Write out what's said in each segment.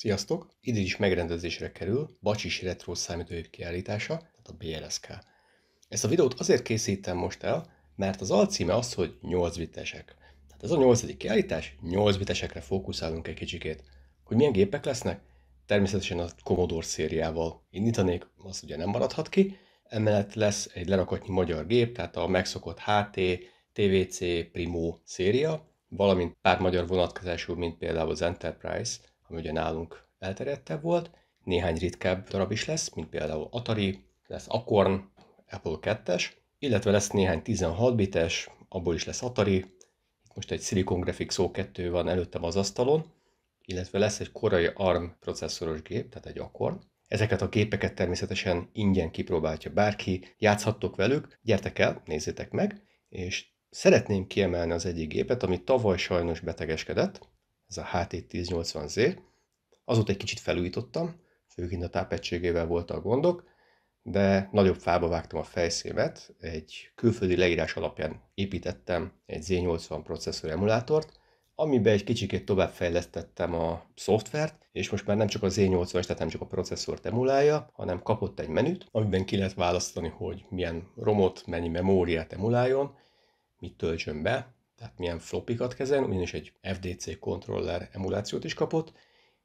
Sziasztok! Idén is megrendezésre kerül Bacsis Retro számítógép kiállítása, tehát a BLSK. Ezt a videót azért készítem most el, mert az alcíme az, hogy 8 bitesek. Tehát ez a 8. kiállítás, 8 bitesekre fókuszálunk egy kicsikét. Hogy milyen gépek lesznek? Természetesen a Commodore szériával indítanék, az ugye nem maradhat ki. Emellett lesz egy lerakatnyi magyar gép, tehát a megszokott HT, TVC, Primo széria, valamint pár magyar vonatkozású, mint például az Enterprise, ami ugye nálunk elterjedtebb volt. Néhány ritkább darab is lesz, mint például Atari, lesz Acorn, Apple 2-es, illetve lesz néhány 16 bites, abból is lesz Atari, most egy Silicon Graphics O2 van előttem az asztalon, illetve lesz egy korai ARM processzoros gép, tehát egy Acorn. Ezeket a gépeket természetesen ingyen kipróbálja bárki, játszhattok velük, gyertek el, nézzétek meg, és szeretném kiemelni az egyik gépet, ami tavaly sajnos betegeskedett, ez a HT1080Z, Azóta egy kicsit felújítottam, főként a tápegységével voltak gondok, de nagyobb fába vágtam a fejszémet, egy külföldi leírás alapján építettem egy Z80 processzor emulátort, amiben egy kicsikét tovább fejlesztettem a szoftvert, és most már nem csak a z 80 tehát nem csak a processzort emulálja, hanem kapott egy menüt, amiben ki lehet választani, hogy milyen romot, mennyi memóriát emuláljon, mit töltsön be, tehát milyen flopikat kezel, ugyanis egy FDC kontroller emulációt is kapott,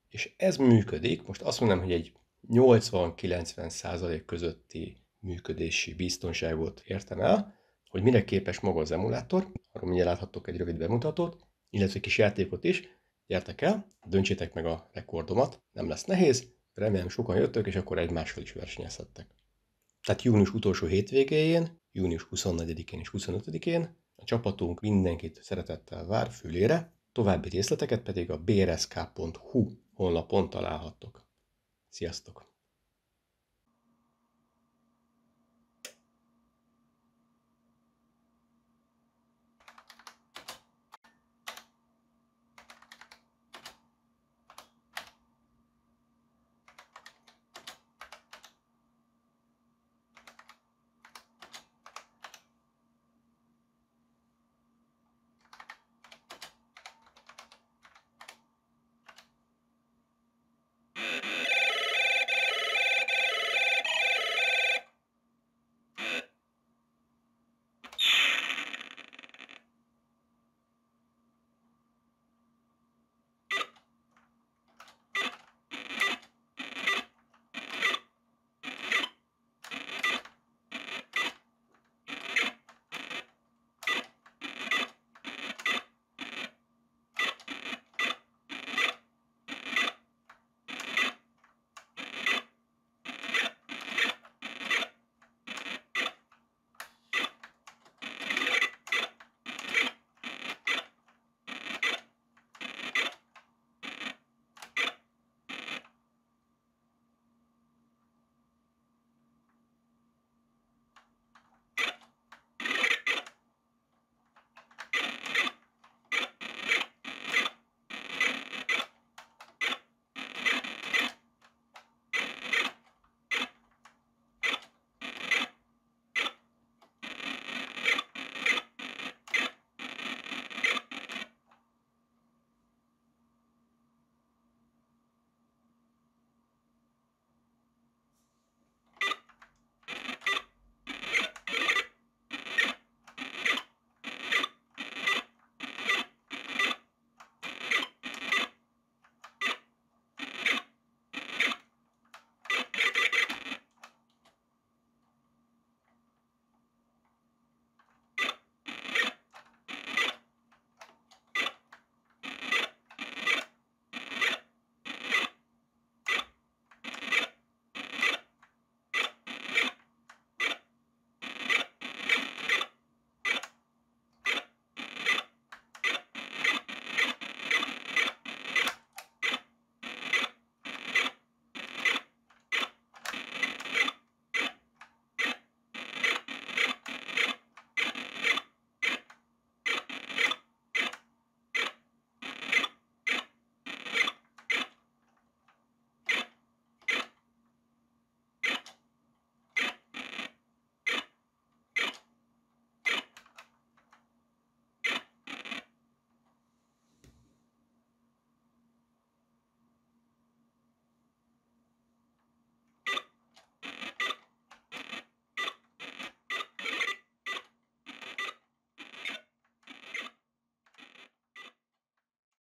és ez működik, most azt mondom, hogy egy 80-90 százalék közötti működési biztonságot értem el, hogy mire képes maga az emulátor, arról mindjárt láthattok egy rövid bemutatót, illetve kis játékot is, gyertek el, döntsétek meg a rekordomat, nem lesz nehéz, remélem sokan jöttök, és akkor egymással is versenyezhettek. Tehát június utolsó hétvégéjén, június 24-én és 25-én a csapatunk mindenkit szeretettel vár fülére, további részleteket pedig a brsk.hu honlapon találhattok. Sziasztok!